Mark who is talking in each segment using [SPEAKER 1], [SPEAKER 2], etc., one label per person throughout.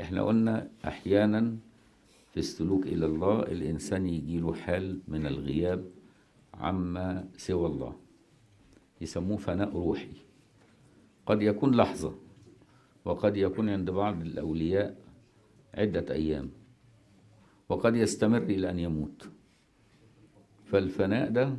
[SPEAKER 1] احنا قلنا احيانا في السلوك الى الله الانسان يجي له حال من الغياب عما سوى الله يسموه فناء روحي قد يكون لحظه وقد يكون عند بعض الاولياء عده ايام وقد يستمر الى ان يموت فالفناء ده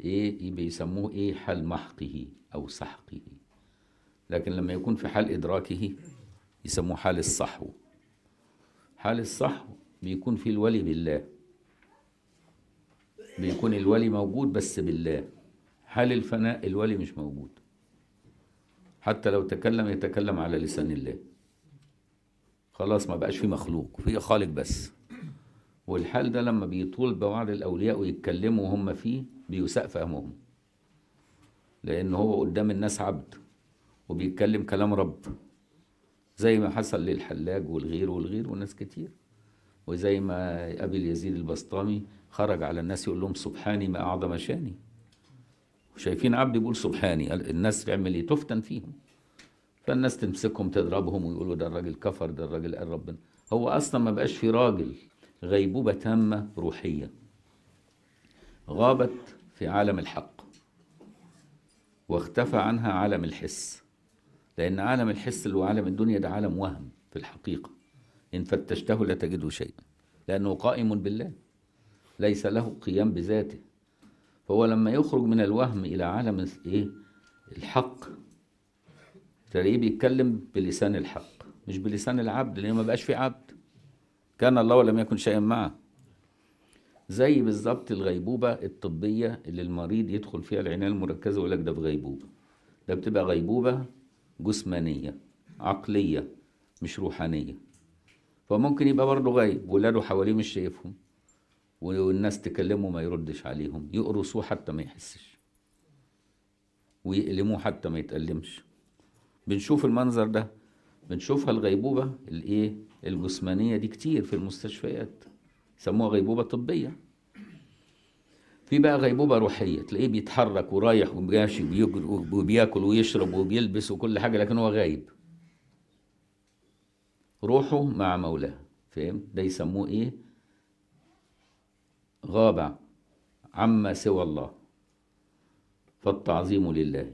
[SPEAKER 1] ايه بيسموه ايه حال محقه او سحقه لكن لما يكون في حال ادراكه يسموه حال الصحو حال الصحو بيكون فيه الولي بالله بيكون الولي موجود بس بالله حال الفناء الولي مش موجود حتى لو تكلم يتكلم على لسان الله خلاص ما بقاش في مخلوق في خالق بس والحال ده لما بيطول بوعد الاولياء ويتكلموا وهم فيه بيساء فهمهم لان هو قدام الناس عبد وبيتكلم كلام رب زي ما حصل للحلاج والغير والغير وناس كتير وزي ما أبي يزيد البسطامي خرج على الناس يقول لهم سبحاني ما أعظم شاني شايفين عبد بيقول سبحاني الناس تعمل ايه تفتن فيهم فالناس تمسكهم تضربهم ويقولوا ده الراجل كفر ده الراجل قال ربنا هو اصلا ما بقاش في راجل غيبوبه تامه روحيه غابت في عالم الحق واختفى عنها عالم الحس لأن عالم الحس وعالم الدنيا ده عالم وهم في الحقيقة إن فتشته لا تجده شيئا لأنه قائم بالله ليس له قيام بذاته فهو لما يخرج من الوهم إلى عالم إيه الحق تلاقيه بيتكلم بلسان الحق مش بلسان العبد لأنه ما بقاش في عبد كان الله ولم يكن شيئا معه زي بالظبط الغيبوبة الطبية اللي المريض يدخل فيها العناية المركزة ويقول لك ده في غيبوبة ده بتبقى غيبوبة جسمانية عقلية مش روحانية فممكن يبقى برضه غايب ولاده حواليه مش شايفهم والناس تكلمه ما يردش عليهم يقرصوه حتى ما يحسش ويألموه حتى ما يتألمش بنشوف المنظر ده بنشوفها الغيبوبة الايه الجسمانية دي كتير في المستشفيات سموها غيبوبة طبية في بقى غيبوبة روحية تلاقيه بيتحرك ورايح وماشي وبياكل ويشرب وبيلبس وكل حاجة لكن هو غايب روحه مع مولاه فاهم ده يسموه ايه غابع عما سوى الله فالتعظيم لله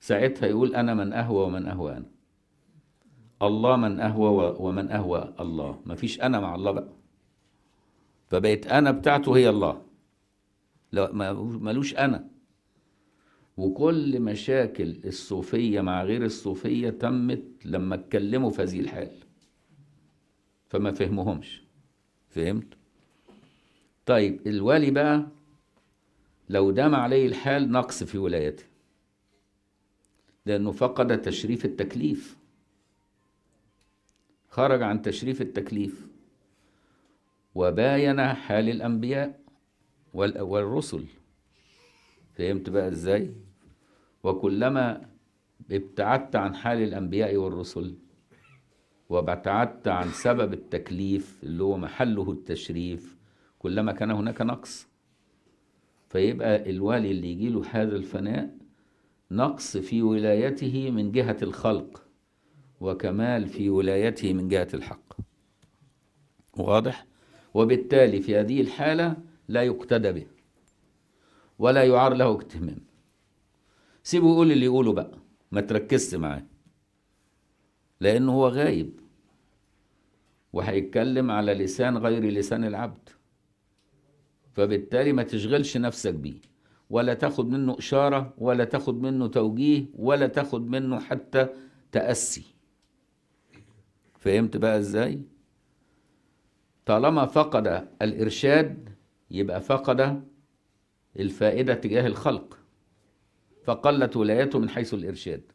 [SPEAKER 1] ساعتها يقول انا من اهوى ومن اهوى انا الله من اهوى ومن اهوى الله مفيش انا مع الله بقى فبقت انا بتاعته هي الله ملوش أنا وكل مشاكل الصوفية مع غير الصوفية تمت لما اتكلموا في هذه الحال فما فهمهمش فهمت طيب الوالي بقى لو دام عليه الحال نقص في ولايته لأنه فقد تشريف التكليف خرج عن تشريف التكليف وباين حال الأنبياء والرسل فهمت بقى ازاي وكلما ابتعدت عن حال الانبياء والرسل وابتعدت عن سبب التكليف اللي هو محله التشريف كلما كان هناك نقص فيبقى الوالي اللي يجي له هذا الفناء نقص في ولايته من جهة الخلق وكمال في ولايته من جهة الحق واضح؟ وبالتالي في هذه الحالة لا يقتدى به ولا يعار له اهتمام سيبه يقول اللي يقوله بقى ما تركزش معاه لأنه هو غايب وهيتكلم على لسان غير لسان العبد فبالتالي ما تشغلش نفسك بيه ولا تاخد منه إشارة ولا تاخد منه توجيه ولا تاخد منه حتى تأسي فهمت بقى إزاي؟ طالما فقد الإرشاد يبقى فقد الفائدة تجاه الخلق فقلت ولايته من حيث الإرشاد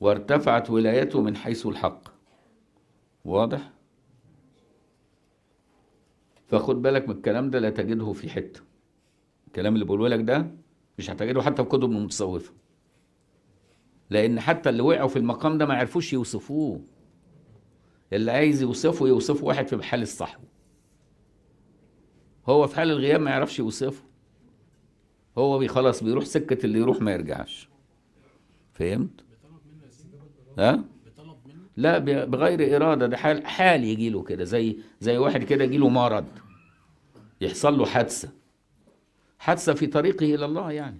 [SPEAKER 1] وارتفعت ولايته من حيث الحق واضح؟ فخد بالك من الكلام ده لا تجده في حتة الكلام اللي بقوله لك ده مش هتجده حتى في كتب المتصوفة لأن حتى اللي وقعوا في المقام ده ما عرفوش يوصفوه اللي عايز يوصفه يوصفه واحد في محل الصحو هو في حال الغياب ما يعرفش يوصفه هو خلاص بيروح سكة اللي يروح ما يرجعش فهمت؟ ها؟ لا بغير إرادة ده حال حال يجي له كده زي زي واحد كده يجي له مرض يحصل له حادثة حادثة في طريقه إلى الله يعني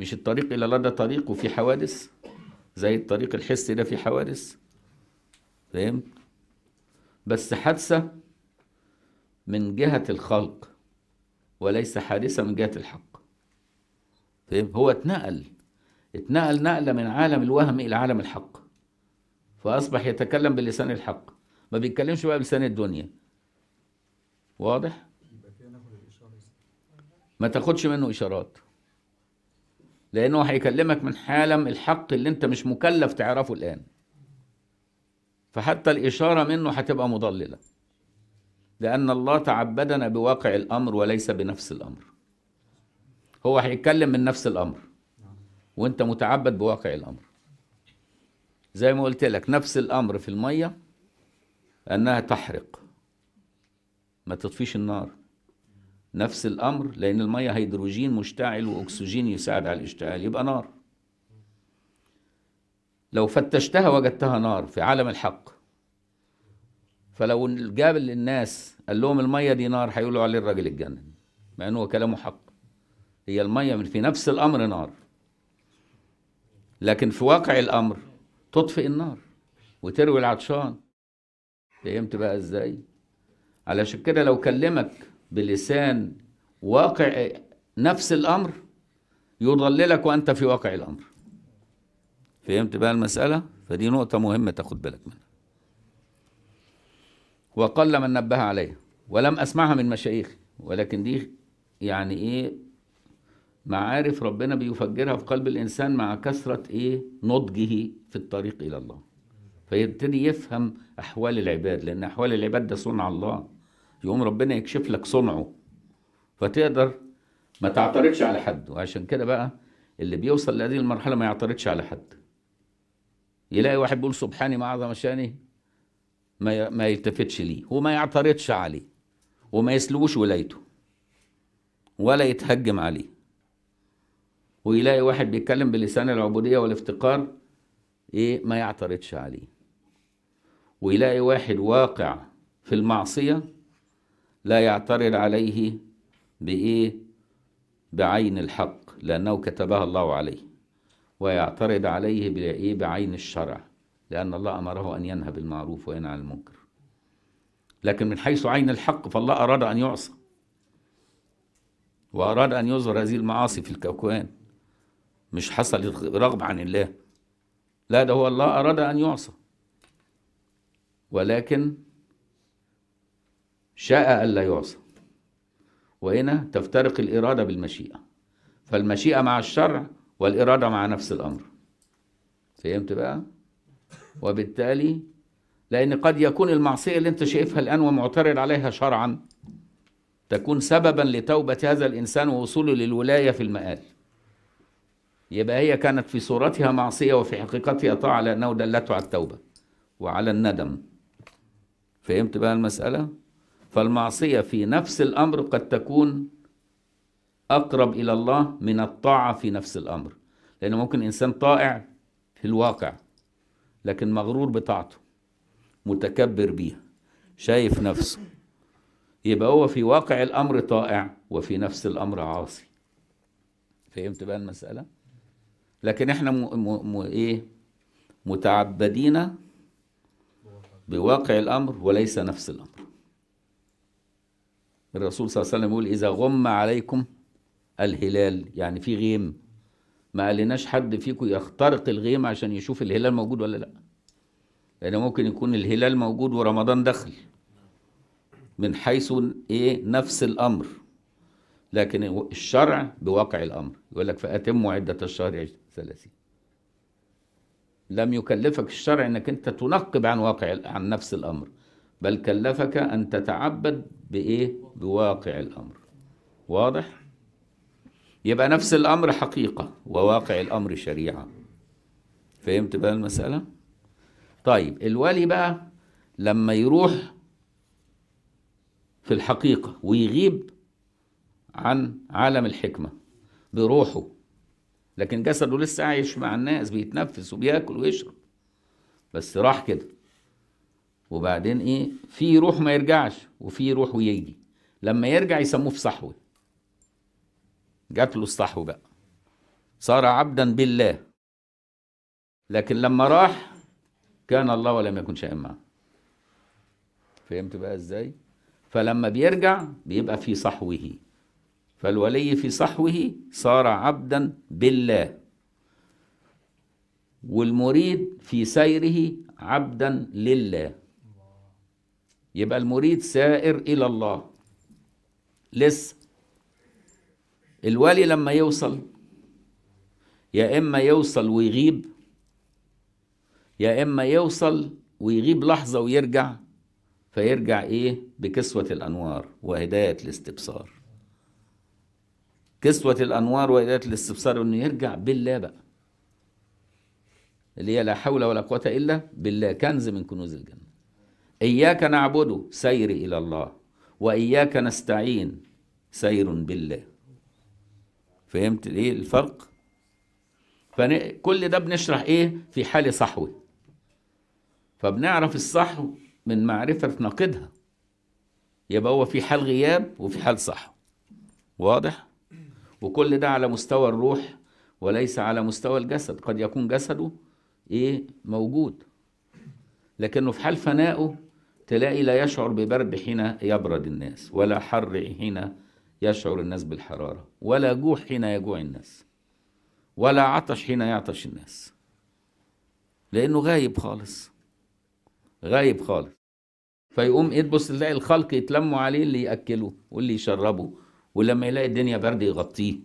[SPEAKER 1] مش الطريق إلى الله ده طريق وفي حوادث زي الطريق الحسي ده في حوادث فهمت؟ بس حادثة من جهة الخلق وليس حادثة من جهة الحق طيب، هو اتنقل اتنقل نقلة من عالم الوهم إلى عالم الحق فأصبح يتكلم بلسان الحق ما بيتكلمش بقى بلسان الدنيا واضح؟ ما تاخدش منه إشارات لأنه هيكلمك من عالم الحق اللي أنت مش مكلف تعرفه الآن فحتى الإشارة منه هتبقى مضللة لأن الله تعبدنا بواقع الأمر وليس بنفس الأمر هو هيتكلم من نفس الأمر وأنت متعبد بواقع الأمر زي ما قلت لك نفس الأمر في المية أنها تحرق ما تطفيش النار نفس الأمر لأن المية هيدروجين مشتعل وأكسجين يساعد على الاشتعال يبقى نار لو فتشتها وجدتها نار في عالم الحق فلو جاب للناس قال لهم الميه دي نار هيقولوا عليه الراجل اتجنن مع ان هو كلامه حق هي الميه في نفس الامر نار لكن في واقع الامر تطفئ النار وتروي العطشان فهمت بقى ازاي علشان كده لو كلمك بلسان واقع نفس الامر يضللك وانت في واقع الامر فهمت بقى المساله فدي نقطه مهمه تاخد بالك منها وقل من نبه عليها ولم أسمعها من مشايخي ولكن دي يعني إيه معارف ربنا بيفجرها في قلب الإنسان مع كثرة إيه نضجه في الطريق إلى الله فيبتدي يفهم أحوال العباد لأن أحوال العباد ده صنع الله يقوم ربنا يكشف لك صنعه فتقدر ما تعترضش على حد وعشان كده بقى اللي بيوصل لهذه المرحلة ما يعترضش على حد يلاقي واحد بيقول سبحاني ما أعظم شاني ما ما يلتفتش ليه وما يعترضش عليه وما يسلبوش ولايته ولا يتهجم عليه ويلاقي واحد بيتكلم بلسان العبودية والافتقار ايه ما يعترضش عليه ويلاقي واحد واقع في المعصية لا يعترض عليه بايه بعين الحق لأنه كتبها الله عليه ويعترض عليه بايه بعين الشرع لأن الله أمره أن ينهى بالمعروف وينهى عن المنكر لكن من حيث عين الحق فالله أراد أن يعصى وأراد أن يظهر هذه المعاصي في الكوكوان مش حصل رغب عن الله لا ده هو الله أراد أن يعصى ولكن شاء ألا يعصى وهنا تفترق الإرادة بالمشيئة فالمشيئة مع الشرع والإرادة مع نفس الأمر فهمت بقى؟ وبالتالي لأن قد يكون المعصية اللي أنت شايفها الآن ومعترض عليها شرعا تكون سببا لتوبة هذا الإنسان ووصوله للولاية في المآل يبقى هي كانت في صورتها معصية وفي حقيقتها طاعة لأنه دلته على التوبة وعلى الندم فهمت بقى المسألة؟ فالمعصية في نفس الأمر قد تكون أقرب إلى الله من الطاعة في نفس الأمر لأن ممكن إنسان طائع في الواقع لكن مغرور بطاعته متكبر بيها شايف نفسه يبقى هو في واقع الامر طائع وفي نفس الامر عاصي فهمت بقى المساله لكن احنا م... م... م... ايه متعبدين بواقع الامر وليس نفس الامر الرسول صلى الله عليه وسلم يقول اذا غم عليكم الهلال يعني في غيم ما لناش حد فيكم يخترق الغيم عشان يشوف الهلال موجود ولا لا لان ممكن يكون الهلال موجود ورمضان دخل من حيث ايه نفس الامر لكن الشرع بواقع الامر يقول لك فاتموا عده الشهر 30 لم يكلفك الشرع انك انت تنقب عن واقع عن نفس الامر بل كلفك ان تتعبد بايه بواقع الامر واضح يبقى نفس الأمر حقيقة وواقع الأمر شريعة فهمت بقى المسألة؟ طيب الولي بقى لما يروح في الحقيقة ويغيب عن عالم الحكمة بروحه لكن جسده لسه عايش مع الناس بيتنفس وبياكل ويشرب بس راح كده وبعدين ايه في روح ما يرجعش وفي روح ويجي لما يرجع يسموه في صحوه جات له الصحو بقى صار عبدا بالله لكن لما راح كان الله ولم يكن شيئا معه فهمت بقى ازاي فلما بيرجع بيبقى في صحوه فالولي في صحوه صار عبدا بالله والمريد في سيره عبدا لله يبقى المريد سائر الى الله لسه الوالي لما يوصل يا إما يوصل ويغيب يا إما يوصل ويغيب لحظة ويرجع فيرجع إيه بكسوة الأنوار وهداية الاستبصار كسوة الأنوار وهداية الاستبصار إنه يرجع بالله بقى اللي هي لا حول ولا قوة إلا بالله كنز من كنوز الجنة إياك نعبد سير إلى الله وإياك نستعين سير بالله فهمت ايه الفرق فكل ده بنشرح ايه في حال صحوة فبنعرف الصحو من معرفة ناقدها يبقى هو في حال غياب وفي حال صحو واضح وكل ده على مستوى الروح وليس على مستوى الجسد قد يكون جسده ايه موجود لكنه في حال فنائه تلاقي لا يشعر ببرد حين يبرد الناس ولا حر حين يشعر الناس بالحرارة ولا جوع حين يجوع الناس ولا عطش حين يعطش الناس لأنه غايب خالص غايب خالص فيقوم يتبص يلاقي الخلق يتلموا عليه اللي يأكله واللي يشربه ولما يلاقي الدنيا برد يغطيه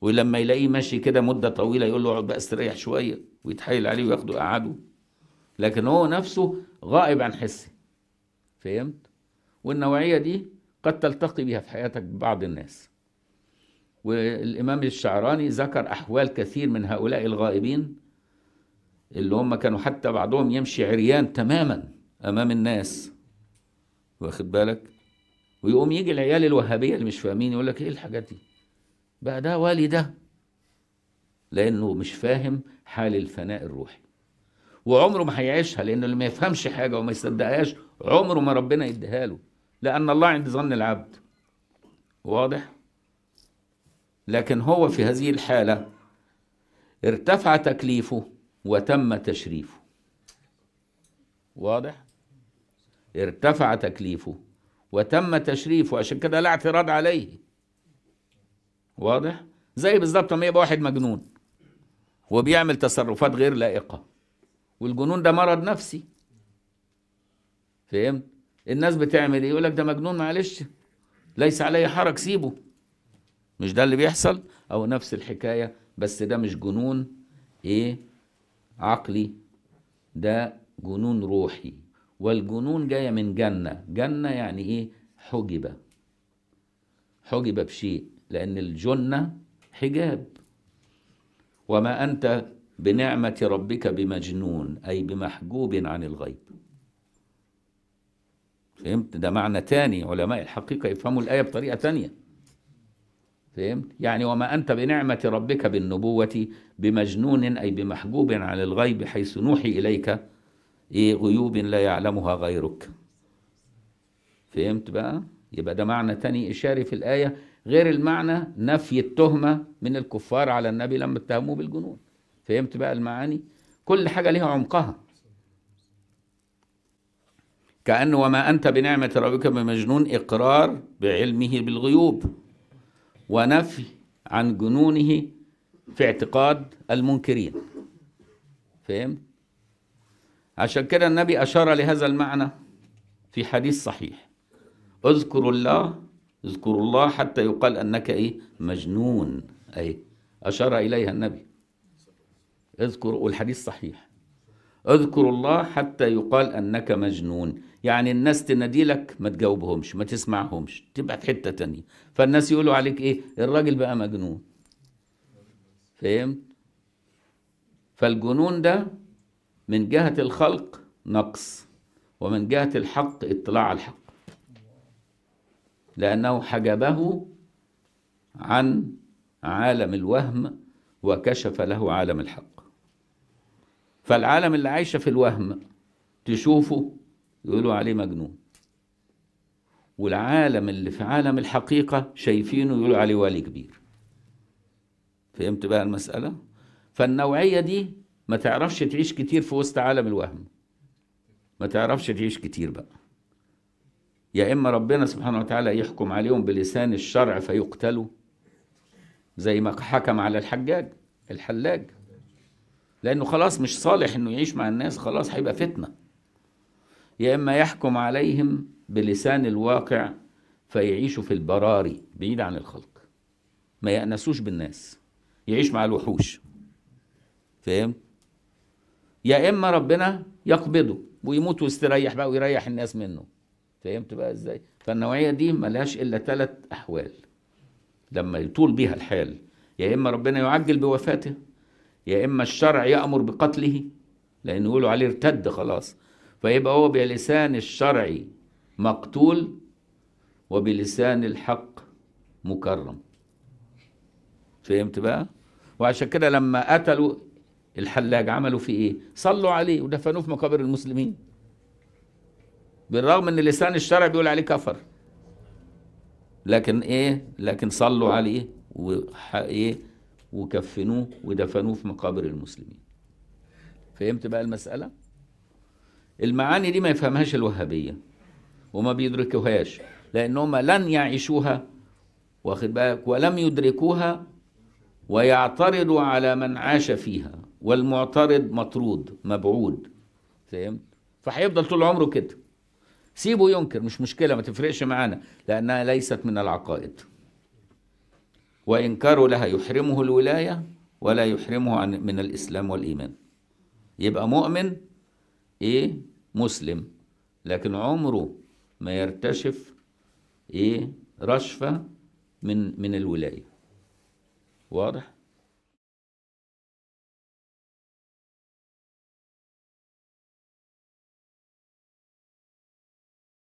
[SPEAKER 1] ولما يلاقيه ماشي كده مدة طويلة يقول له اقعد بقى استريح شوية ويتحايل عليه وياخده يقعده لكن هو نفسه غائب عن حسه فهمت؟ والنوعية دي قد تلتقي بها في حياتك بعض الناس والإمام الشعراني ذكر أحوال كثير من هؤلاء الغائبين اللي هم كانوا حتى بعضهم يمشي عريان تماما أمام الناس واخد بالك ويقوم يجي العيال الوهابية اللي مش فاهمين يقول لك إيه الحاجات دي بقى ده والي ده لأنه مش فاهم حال الفناء الروحي وعمره ما هيعيشها لأنه اللي ما يفهمش حاجة وما يصدقهاش عمره ما ربنا يديها له لأن الله عند ظن العبد واضح؟ لكن هو في هذه الحالة ارتفع تكليفه وتم تشريفه واضح؟ ارتفع تكليفه وتم تشريفه عشان كده لا اعتراض عليه واضح؟ زي بالظبط ما يبقى واحد مجنون وبيعمل تصرفات غير لائقة والجنون ده مرض نفسي فهمت؟ الناس بتعمل ايه يقول لك ده مجنون معلش ليس عليه حرج سيبه مش ده اللي بيحصل او نفس الحكايه بس ده مش جنون ايه عقلي ده جنون روحي والجنون جايه من جنه جنه يعني ايه حجبه حجب بشيء لان الجنه حجاب وما انت بنعمه ربك بمجنون اي بمحجوب عن الغيب فهمت ده معنى تاني علماء الحقيقة يفهموا الآية بطريقة تانية فهمت يعني وما أنت بنعمة ربك بالنبوة بمجنون أي بمحجوب عن الغيب حيث نوحي إليك إيه غيوب لا يعلمها غيرك فهمت بقى يبقى ده معنى تاني إشاري في الآية غير المعنى نفي التهمة من الكفار على النبي لما اتهموه بالجنون فهمت بقى المعاني كل حاجة ليها عمقها كأنه وما أنت بنعمة ربك بمجنون إقرار بعلمه بالغيوب ونفي عن جنونه في اعتقاد المنكرين فهم؟ عشان كده النبي أشار لهذا المعنى في حديث صحيح اذكروا الله اذكروا الله حتى يقال أنك إيه مجنون أي أشار إليها النبي اذكروا والحديث صحيح اذكروا الله حتى يقال أنك مجنون يعني الناس تنادي لك ما تجاوبهمش ما تسمعهمش تبقى في حتة تانية فالناس يقولوا عليك ايه الراجل بقى مجنون فهمت فالجنون ده من جهة الخلق نقص ومن جهة الحق اطلاع على الحق لأنه حجبه عن عالم الوهم وكشف له عالم الحق فالعالم اللي عايشة في الوهم تشوفه يقولوا عليه مجنون والعالم اللي في عالم الحقيقة شايفينه يقولوا عليه ولي كبير فهمت بقى المسألة؟ فالنوعية دي ما تعرفش تعيش كتير في وسط عالم الوهم ما تعرفش تعيش كتير بقى يا إما ربنا سبحانه وتعالى يحكم عليهم بلسان الشرع فيقتلوا زي ما حكم على الحجاج الحلاج لأنه خلاص مش صالح إنه يعيش مع الناس خلاص هيبقى فتنة يا إما يحكم عليهم بلسان الواقع فيعيشوا في البراري بعيد عن الخلق ما يأنسوش بالناس يعيش مع الوحوش فاهم يا إما ربنا يقبضه ويموت ويستريح بقى ويريح الناس منه فهمت بقى إزاي فالنوعية دي ملهاش إلا ثلاث أحوال لما يطول بها الحال يا إما ربنا يعجل بوفاته يا إما الشرع يأمر بقتله لأنه يقولوا عليه ارتد خلاص فيبقى هو بلسان الشرعي مقتول وبلسان الحق مكرم فهمت بقى وعشان كده لما قتلوا الحلاج عملوا فيه ايه صلوا عليه ودفنوه في مقابر المسلمين بالرغم ان لسان الشرع بيقول عليه كفر لكن ايه لكن صلوا عليه ايه وكفنوه ودفنوه في مقابر المسلمين فهمت بقى المساله المعاني دي ما يفهمهاش الوهابية وما بيدركوهاش لأنهم لن يعيشوها واخد بالك ولم يدركوها ويعترضوا على من عاش فيها والمعترض مطرود مبعود فهمت فهيفضل طول عمره كده سيبه ينكر مش مشكله ما تفرقش معانا لانها ليست من العقائد وانكاره لها يحرمه الولايه ولا يحرمه عن من الاسلام والايمان يبقى مؤمن ايه مسلم لكن عمره ما يرتشف ايه رشفه من من الولايه واضح